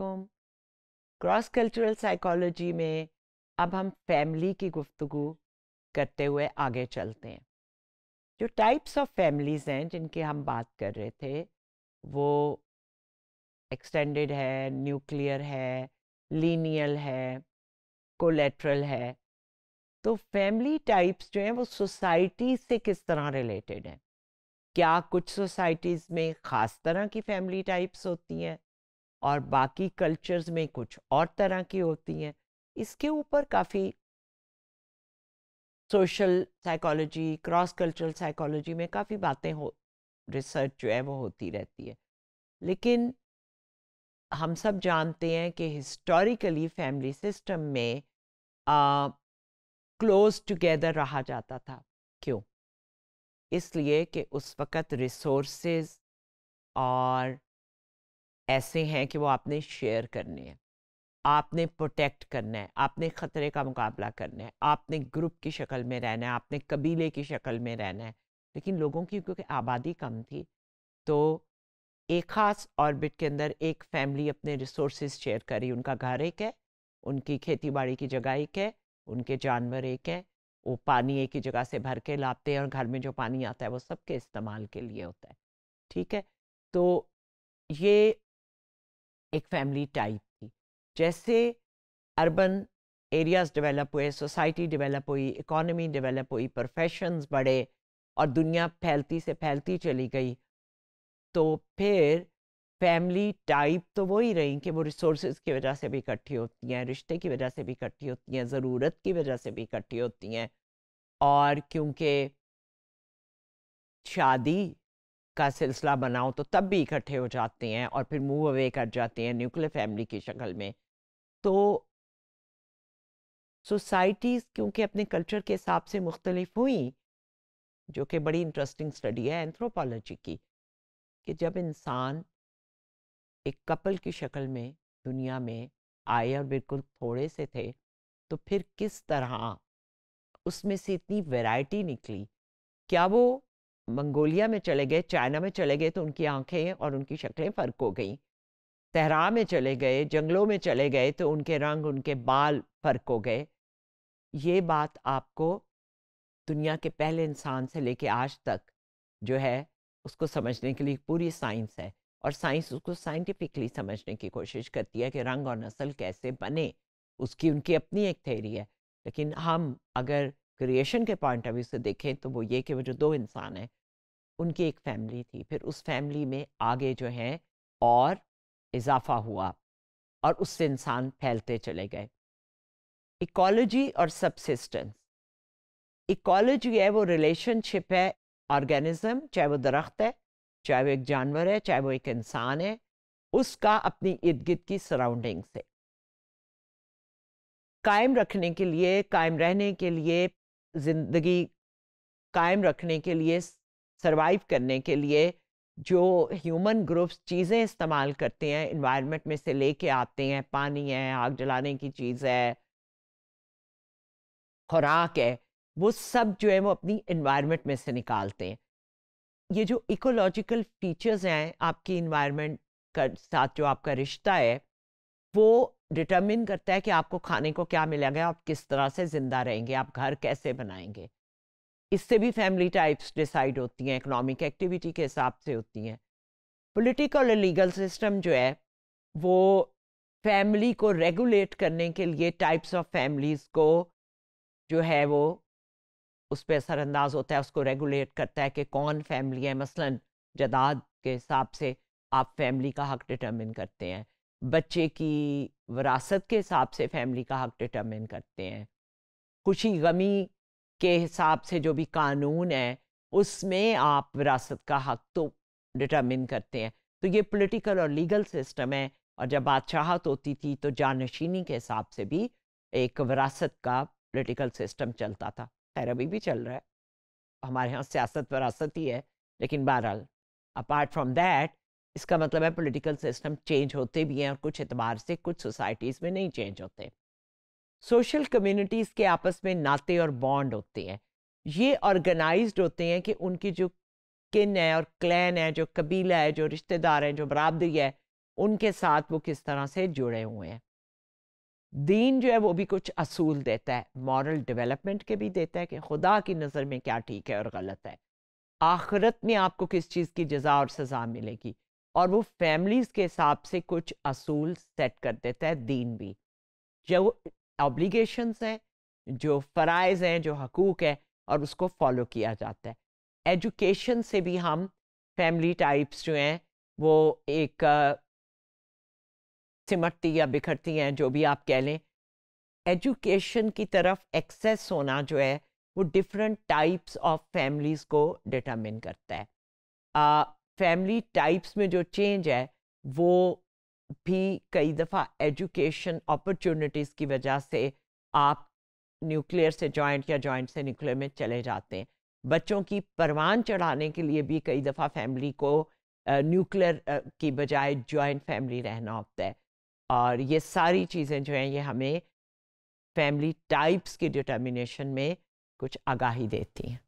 वालेकुम cross cultural psychology में अब हम फैमिली की गुफ्तगु करते हुए आगे चलते हैं जो टाइप्स ऑफ फैमिलीज़ हैं जिनकी हम बात कर रहे थे वो एक्सटेंडेड है न्यूक्लियर है लीनियल है कोलेट्रल है तो फैमिली टाइप्स जो हैं वो सोसाइटी से किस तरह रिलेटेड हैं क्या कुछ सोसाइटीज़ में ख़ास तरह की फैमिली टाइप्स होती हैं और बाकी कल्चर्स में कुछ और तरह की होती हैं इसके ऊपर काफ़ी social psychology cross cultural psychology में काफ़ी बातें हो रिसर्च जो है वो होती रहती है लेकिन हम सब जानते हैं कि हिस्टोरिकली फैमिली सिस्टम में क्लोज टुगेदर रहा जाता था क्यों इसलिए कि उस वक़्त रिसोर्सेज और ऐसे हैं कि वो आपने शेयर करने हैं आपने प्रोटेक्ट करना है आपने ख़तरे का मुकाबला करना है आपने ग्रुप की शक्ल में रहना है आपने कबीले की शक्ल में रहना है लेकिन लोगों की क्योंकि आबादी कम थी तो एक ख़ास ऑर्बिट के अंदर एक फैमिली अपने रिसोर्सेज शेयर करी उनका घर एक है उनकी खेती बाड़ी की जगह एक है उनके जानवर एक हैं वो पानी एक ही जगह से भर के लाते हैं और घर में जो पानी आता है वो सबके इस्तेमाल के लिए होता है ठीक है तो ये एक फैमिली टाइप थी जैसे अर्बन एरियाज डेवलप हुए सोसाइटी डेवलप हुई इकोनमी डेवलप हुई प्रोफेशंस बढ़े और दुनिया फैलती से फैलती चली गई तो फिर फैमिली टाइप तो वही रही कि वो रिसोर्स की वजह से भी इकट्ठी होती हैं रिश्ते की वजह से भी इकट्ठी होती हैं ज़रूरत की वजह से भी इकट्ठी होती हैं और क्योंकि शादी का सिलसिला बनाओ तो तब भी इकट्ठे हो जाते हैं और फिर मूव अवे कर जाते हैं न्यूक्लियर फैमिली की शक्ल में तो सोसाइटीज़ क्योंकि अपने कल्चर के हिसाब से मुख्तलिफ हुई जो कि बड़ी इंटरेस्टिंग स्टडी है एंथ्रोपोलॉजी की कि जब इंसान एक कपल की शक्ल में दुनिया में आए और बिल्कुल थोड़े से थे तो फिर किस तरह उसमें से इतनी वैरायटी निकली क्या वो मंगोलिया में चले गए चाइना में चले गए तो उनकी आंखें और उनकी शक्लें फ़र्क हो गई तहरा में चले गए जंगलों में चले गए तो उनके रंग उनके बाल फ़र्क हो गए ये बात आपको दुनिया के पहले इंसान से लेके आज तक जो है उसको समझने के लिए पूरी साइंस है और साइंस उसको साइंटिफिकली समझने की कोशिश करती है कि रंग और नस्ल कैसे बने उसकी उनकी अपनी एक थेरी है लेकिन हम अगर क्रिएशन के पॉइंट ऑफ व्यू से देखें तो वो ये कि वो जो दो इंसान हैं उनकी एक फैमिली थी फिर उस फैमिली में आगे जो है और इजाफा हुआ और उससे इंसान फैलते चले गए इकोलॉजी और सबसिस्टेंस इकोलॉजी है वो रिलेशनशिप है ऑर्गेनिज्म चाहे वो दरख्त है चाहे वो एक जानवर है चाहे वो एक इंसान है उसका अपनी इर्द गिर्द की सराउंडिंग से कायम रखने के लिए कायम रहने के लिए ज़िंदगी कायम रखने के लिए सरवाइव करने के लिए जो ह्यूमन ग्रुप्स चीज़ें इस्तेमाल करते हैं इन्वायरमेंट में से लेके आते हैं पानी है आग जलाने की चीज़ है खुराक है वो सब जो है वो अपनी इन्वायरमेंट में से निकालते हैं ये जो इकोलॉजिकल फीचर्स हैं आपकी इन्वायरमेंट का साथ जो आपका रिश्ता है वो डिटरमिन करता है कि आपको खाने को क्या मिलेगा आप किस तरह से ज़िंदा रहेंगे आप घर कैसे बनाएंगे इससे भी फैमिली टाइप्स डिसाइड होती हैं इकोनॉमिक एक्टिविटी के हिसाब से होती हैं पॉलिटिकल और लीगल सिस्टम जो है वो फैमिली को रेगुलेट करने के लिए टाइप्स ऑफ फैमिलीज़ को जो है वो उस पर असरअंदाज होता है उसको रेगुलेट करता है कि कौन फैमिली है मसलन जदाद के हिसाब से आप फैमिली का हक डिटर्मिन करते हैं बच्चे की वरासत के हिसाब से फैमिली का हक डिटर्मिन करते हैं खुशी गमी के हिसाब से जो भी कानून है उसमें आप विरासत का हक तो डिटर्मिन करते हैं तो ये पॉलिटिकल और लीगल सिस्टम है और जब बादशाहत होती थी तो जानशीनी के हिसाब से भी एक विरासत का पॉलिटिकल सिस्टम चलता था खैर अभी भी चल रहा है हमारे यहाँ सियासत विरासत ही है लेकिन बहरहाल अपार्ट फ्रॉम दैट इसका मतलब है पॉलिटिकल सिस्टम चेंज होते भी हैं और कुछ एतबार से कुछ सोसाइटीज़ में नहीं चेंज होते सोशल कम्युनिटीज़ के आपस में नाते और बॉन्ड होते हैं ये ऑर्गेनाइज्ड होते हैं कि उनकी जो किन है और क्लैन है जो कबीला है जो रिश्तेदार हैं जो बरादरी है उनके साथ वो किस तरह से जुड़े हुए हैं दीन जो है वो भी कुछ असूल देता है मॉरल डेवलपमेंट के भी देता है कि खुदा की नज़र में क्या ठीक है और गलत है आखिरत में आपको किस चीज़ की जजा और सज़ा मिलेगी और वो फैमिलीज के हिसाब से कुछ असूल सेट कर देता है दीन भी जो ऑब्लिगेशंस हैं जो फ़राइज़ हैं जो हकूक़ है और उसको फॉलो किया जाता है एजुकेशन से भी हम फैमिली टाइप्स जो हैं वो एक सिमटती या बिखरती हैं जो भी आप कह लें एजुकेशन की तरफ एक्सेस होना जो है वो डिफरेंट टाइप्स ऑफ फैमिलीज़ को डिटरमिन करता है फैमिली टाइप्स में जो चेंज है वो भी कई दफ़ा एजुकेशन अपॉर्चुनिटीज़ की वजह से आप न्यूक्लियर से जॉइंट या जॉइंट से न्यूक्लियर में चले जाते हैं बच्चों की परवान चढ़ाने के लिए भी कई दफ़ा फैमिली को न्यूक्लियर की बजाय जॉइंट फैमिली रहना होता है और ये सारी चीज़ें जो हैं ये हमें फैमिली टाइप्स की डिटर्मिनेशन में कुछ आगाही देती हैं